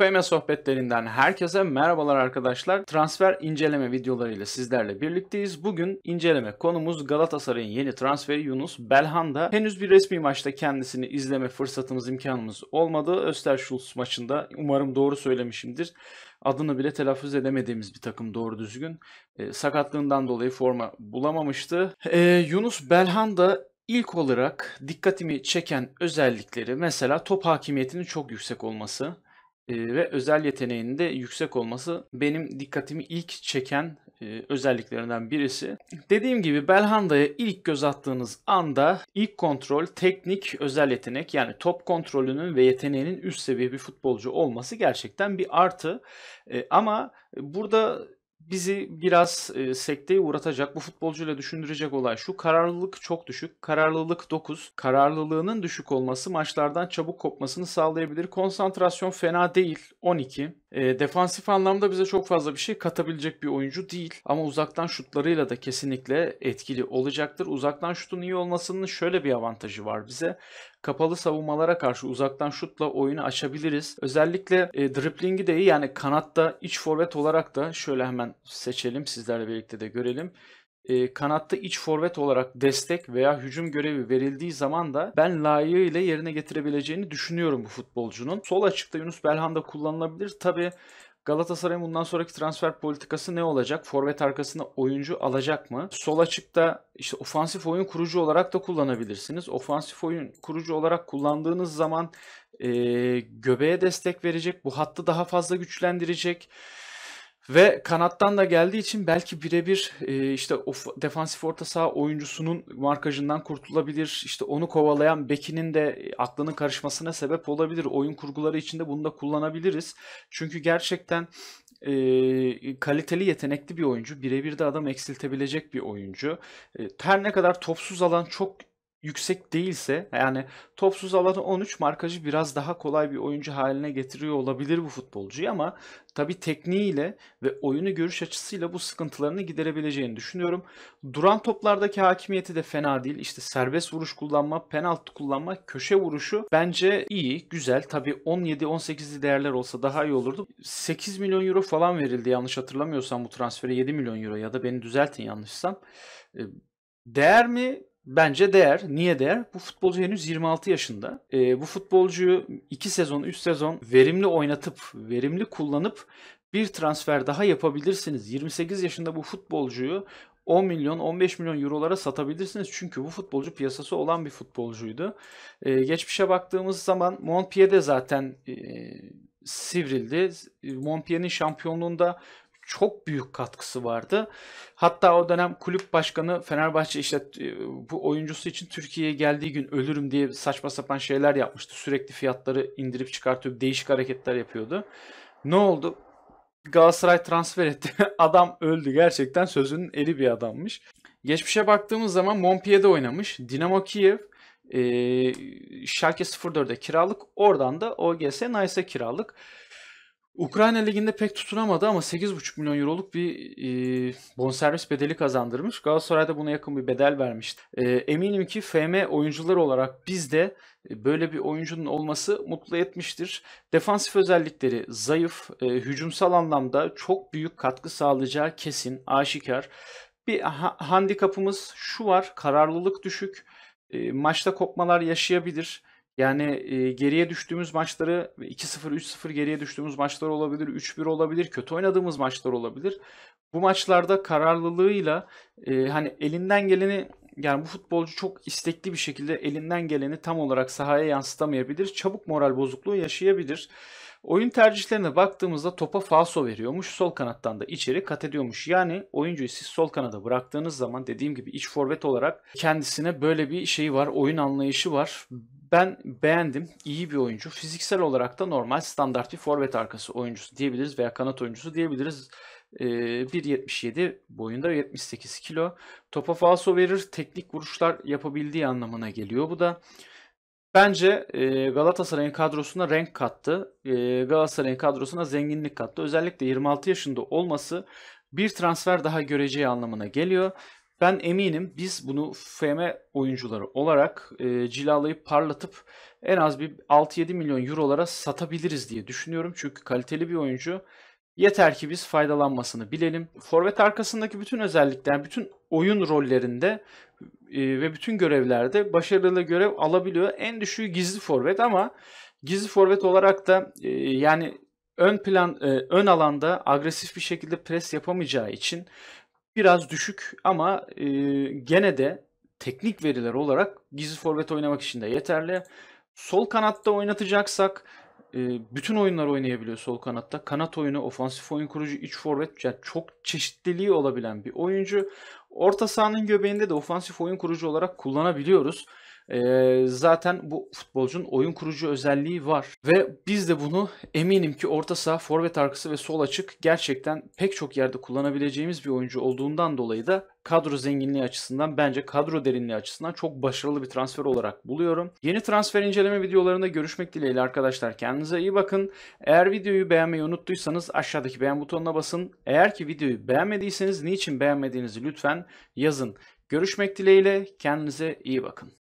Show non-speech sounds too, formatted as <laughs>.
FM e sohbetlerinden herkese merhabalar arkadaşlar. Transfer inceleme videolarıyla sizlerle birlikteyiz. Bugün inceleme konumuz Galatasaray'ın yeni transferi Yunus Belhanda. Henüz bir resmi maçta kendisini izleme fırsatımız imkanımız olmadı. Österschulz maçında umarım doğru söylemişimdir adını bile telaffuz edemediğimiz bir takım doğru düzgün. E, sakatlığından dolayı forma bulamamıştı. E, Yunus Belhanda ilk olarak dikkatimi çeken özellikleri mesela top hakimiyetinin çok yüksek olması. Ee, ve özel yeteneğinin de yüksek olması benim dikkatimi ilk çeken e, özelliklerinden birisi. Dediğim gibi Belhanda'ya ilk göz attığınız anda ilk kontrol, teknik, özel yetenek yani top kontrolünün ve yeteneğinin üst seviye bir futbolcu olması gerçekten bir artı. E, ama burada bizi biraz e, sekteye uğratacak, bu futbolcuyla düşündürecek olay şu. Kararlılık çok düşük. Kararlılık 9. Kararlılığının düşük olması maçlardan çabuk kopmasını sağlayabilir. Konsantrasyon fena değil. 12. E, defansif anlamda bize çok fazla bir şey katabilecek bir oyuncu değil. Ama uzaktan şutlarıyla da kesinlikle etkili olacaktır. Uzaktan şutun iyi olmasının şöyle bir avantajı var bize. Kapalı savunmalara karşı uzaktan şutla oyunu açabiliriz. Özellikle e, driplingi de iyi yani kanatta iç forvet olarak da şöyle hemen seçelim sizlerle birlikte de görelim e, kanatta iç forvet olarak destek veya hücum görevi verildiği zaman da ben layığı ile yerine getirebileceğini düşünüyorum bu futbolcunun. Sol açıkta Yunus Belhanda da kullanılabilir. Tabi Galatasaray'ın bundan sonraki transfer politikası ne olacak? Forvet arkasında oyuncu alacak mı? Sol açıkta işte ofansif oyun kurucu olarak da kullanabilirsiniz. Ofansif oyun kurucu olarak kullandığınız zaman e, göbeğe destek verecek, bu hattı daha fazla güçlendirecek. Ve kanattan da geldiği için belki birebir e, işte of, defansif orta saha oyuncusunun markajından kurtulabilir. İşte onu kovalayan Bekin'in de e, aklının karışmasına sebep olabilir. Oyun kurguları içinde bunu da kullanabiliriz. Çünkü gerçekten e, kaliteli yetenekli bir oyuncu. Birebir de adam eksiltebilecek bir oyuncu. E, her ne kadar topsuz alan çok yüksek değilse yani topsuz alanı 13 markajı biraz daha kolay bir oyuncu haline getiriyor olabilir bu futbolcuyu ama tabi tekniğiyle ve oyunu görüş açısıyla bu sıkıntılarını giderebileceğini düşünüyorum. Duran toplardaki hakimiyeti de fena değil. İşte serbest vuruş kullanma, penaltı kullanma, köşe vuruşu bence iyi, güzel. Tabi 17-18'li değerler olsa daha iyi olurdu. 8 milyon euro falan verildi yanlış hatırlamıyorsam bu transfere 7 milyon euro ya da beni düzeltin yanlışsam. Değer mi? Bence değer. Niye değer? Bu futbolcu henüz 26 yaşında. E, bu futbolcuyu 2 sezon, 3 sezon verimli oynatıp, verimli kullanıp bir transfer daha yapabilirsiniz. 28 yaşında bu futbolcuyu 10 milyon 15 milyon eurolara satabilirsiniz. Çünkü bu futbolcu piyasası olan bir futbolcuydu. Ee, geçmişe baktığımız zaman Montpellier de zaten e, sivrildi. Montpellier'in şampiyonluğunda çok büyük katkısı vardı. Hatta o dönem kulüp başkanı Fenerbahçe işte e, bu oyuncusu için Türkiye'ye geldiği gün ölürüm diye saçma sapan şeyler yapmıştı. Sürekli fiyatları indirip çıkartıp değişik hareketler yapıyordu. Ne oldu? Galatasaray transfer etti. <laughs> Adam öldü gerçekten sözünün eli bir adammış. Geçmişe baktığımız zaman Montpellier'de oynamış. Dinamo Kiev, e, Schalke 04'de kiralık. Oradan da OGS Nice'e kiralık. Ukrayna Ligi'nde pek tutunamadı ama 8,5 milyon euroluk bir e, bonservis bedeli kazandırmış. Galatasaray da buna yakın bir bedel vermişti. E, eminim ki FM oyuncuları olarak biz de e, böyle bir oyuncunun olması mutlu etmiştir. Defansif özellikleri zayıf, e, hücumsal anlamda çok büyük katkı sağlayacağı kesin, aşikar. Bir ha- handikapımız şu var, kararlılık düşük. E, maçta kopmalar yaşayabilir. Yani e, geriye düştüğümüz maçları 2-0, 3-0 geriye düştüğümüz maçlar olabilir, 3-1 olabilir, kötü oynadığımız maçlar olabilir. Bu maçlarda kararlılığıyla e, hani elinden geleni yani bu futbolcu çok istekli bir şekilde elinden geleni tam olarak sahaya yansıtamayabilir. Çabuk moral bozukluğu yaşayabilir. Oyun tercihlerine baktığımızda topa falso veriyormuş. Sol kanattan da içeri kat ediyormuş. Yani oyuncuyu siz sol kanada bıraktığınız zaman dediğim gibi iç forvet olarak kendisine böyle bir şey var. Oyun anlayışı var ben beğendim. İyi bir oyuncu. Fiziksel olarak da normal standart bir forvet arkası oyuncusu diyebiliriz veya kanat oyuncusu diyebiliriz. Ee, 1.77 boyunda 78 kilo. Topa falso verir. Teknik vuruşlar yapabildiği anlamına geliyor bu da. Bence e, Galatasaray'ın kadrosuna renk kattı. E, Galatasaray'ın kadrosuna zenginlik kattı. Özellikle 26 yaşında olması bir transfer daha göreceği anlamına geliyor. Ben eminim biz bunu FM oyuncuları olarak e, cilalayıp parlatıp en az bir 6-7 milyon eurolara satabiliriz diye düşünüyorum. Çünkü kaliteli bir oyuncu. Yeter ki biz faydalanmasını bilelim. Forvet arkasındaki bütün özellikler, bütün oyun rollerinde e, ve bütün görevlerde başarılı görev alabiliyor. En düşüğü gizli forvet ama gizli forvet olarak da e, yani ön plan e, ön alanda agresif bir şekilde pres yapamayacağı için biraz düşük ama e, gene de teknik veriler olarak gizli forvet oynamak için de yeterli. Sol kanatta oynatacaksak e, bütün oyunlar oynayabiliyor sol kanatta. Kanat oyunu, ofansif oyun kurucu, iç forvet yani çok çeşitliliği olabilen bir oyuncu. Orta sahanın göbeğinde de ofansif oyun kurucu olarak kullanabiliyoruz. Ee, zaten bu futbolcunun oyun kurucu özelliği var. Ve biz de bunu eminim ki orta saha, forvet arkası ve sol açık gerçekten pek çok yerde kullanabileceğimiz bir oyuncu olduğundan dolayı da kadro zenginliği açısından bence kadro derinliği açısından çok başarılı bir transfer olarak buluyorum. Yeni transfer inceleme videolarında görüşmek dileğiyle arkadaşlar. Kendinize iyi bakın. Eğer videoyu beğenmeyi unuttuysanız aşağıdaki beğen butonuna basın. Eğer ki videoyu beğenmediyseniz niçin beğenmediğinizi lütfen yazın. Görüşmek dileğiyle kendinize iyi bakın.